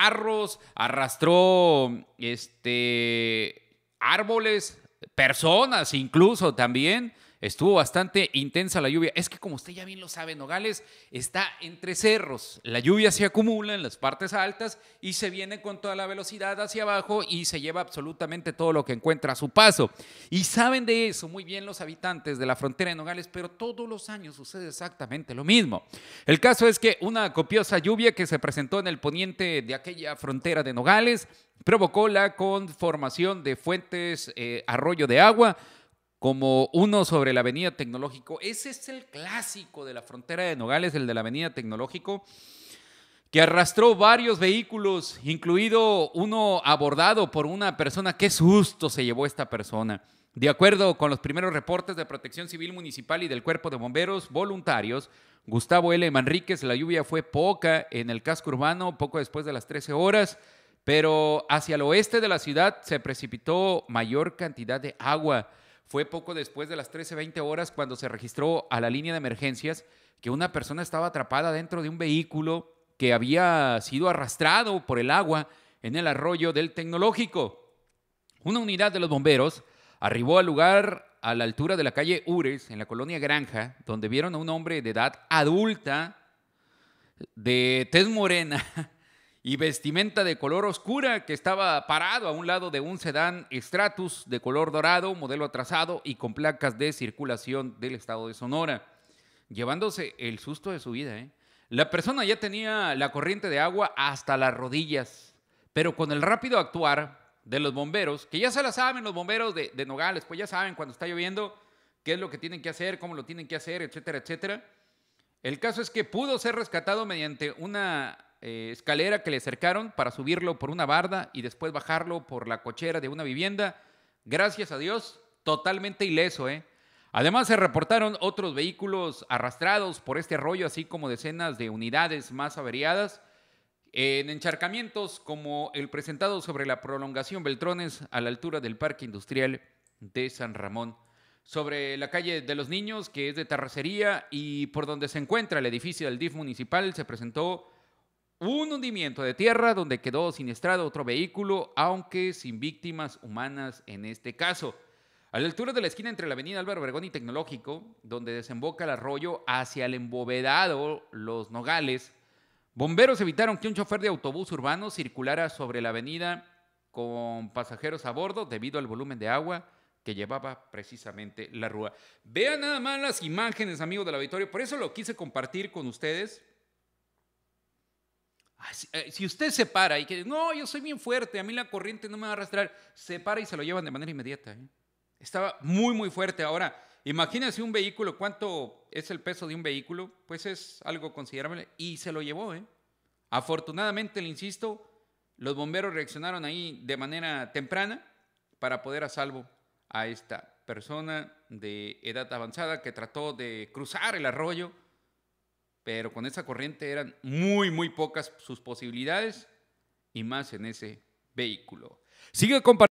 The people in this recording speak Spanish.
carros, arrastró este, árboles, personas incluso también. Estuvo bastante intensa la lluvia. Es que como usted ya bien lo sabe, Nogales está entre cerros. La lluvia se acumula en las partes altas y se viene con toda la velocidad hacia abajo y se lleva absolutamente todo lo que encuentra a su paso. Y saben de eso muy bien los habitantes de la frontera de Nogales, pero todos los años sucede exactamente lo mismo. El caso es que una copiosa lluvia que se presentó en el poniente de aquella frontera de Nogales provocó la conformación de fuentes, eh, arroyo de agua, como uno sobre la Avenida Tecnológico. Ese es el clásico de la frontera de Nogales, el de la Avenida Tecnológico, que arrastró varios vehículos, incluido uno abordado por una persona. ¡Qué susto se llevó esta persona! De acuerdo con los primeros reportes de Protección Civil Municipal y del Cuerpo de Bomberos Voluntarios, Gustavo L. Manríquez, la lluvia fue poca en el casco urbano, poco después de las 13 horas, pero hacia el oeste de la ciudad se precipitó mayor cantidad de agua fue poco después de las 13.20 horas cuando se registró a la línea de emergencias que una persona estaba atrapada dentro de un vehículo que había sido arrastrado por el agua en el arroyo del tecnológico. Una unidad de los bomberos arribó al lugar a la altura de la calle Ures, en la colonia Granja, donde vieron a un hombre de edad adulta, de tez morena, y vestimenta de color oscura que estaba parado a un lado de un sedán Stratus de color dorado, modelo atrasado y con placas de circulación del estado de Sonora, llevándose el susto de su vida. ¿eh? La persona ya tenía la corriente de agua hasta las rodillas, pero con el rápido actuar de los bomberos, que ya se la saben los bomberos de, de Nogales, pues ya saben cuando está lloviendo qué es lo que tienen que hacer, cómo lo tienen que hacer, etcétera, etcétera. El caso es que pudo ser rescatado mediante una eh, escalera que le acercaron para subirlo por una barda y después bajarlo por la cochera de una vivienda. Gracias a Dios, totalmente ileso, ¿eh? Además, se reportaron otros vehículos arrastrados por este arroyo así como decenas de unidades más averiadas. En encharcamientos como el presentado sobre la prolongación Beltrones a la altura del Parque Industrial de San Ramón, sobre la calle de los Niños, que es de terracería, y por donde se encuentra el edificio del DIF municipal, se presentó un hundimiento de tierra donde quedó siniestrado otro vehículo, aunque sin víctimas humanas en este caso. A la altura de la esquina entre la avenida Álvaro Obregón y Tecnológico, donde desemboca el arroyo hacia el embovedado Los Nogales, bomberos evitaron que un chofer de autobús urbano circulara sobre la avenida con pasajeros a bordo debido al volumen de agua que llevaba precisamente la rúa. Vean nada más las imágenes, amigos del auditorio, por eso lo quise compartir con ustedes Ah, eh, si usted se para y que, no, yo soy bien fuerte, a mí la corriente no me va a arrastrar, se para y se lo llevan de manera inmediata. ¿eh? Estaba muy, muy fuerte. Ahora, imagínense un vehículo, ¿cuánto es el peso de un vehículo? Pues es algo considerable. Y se lo llevó. ¿eh? Afortunadamente, le insisto, los bomberos reaccionaron ahí de manera temprana para poder a salvo a esta persona de edad avanzada que trató de cruzar el arroyo pero con esa corriente eran muy, muy pocas sus posibilidades y más en ese vehículo. Sigue compartiendo.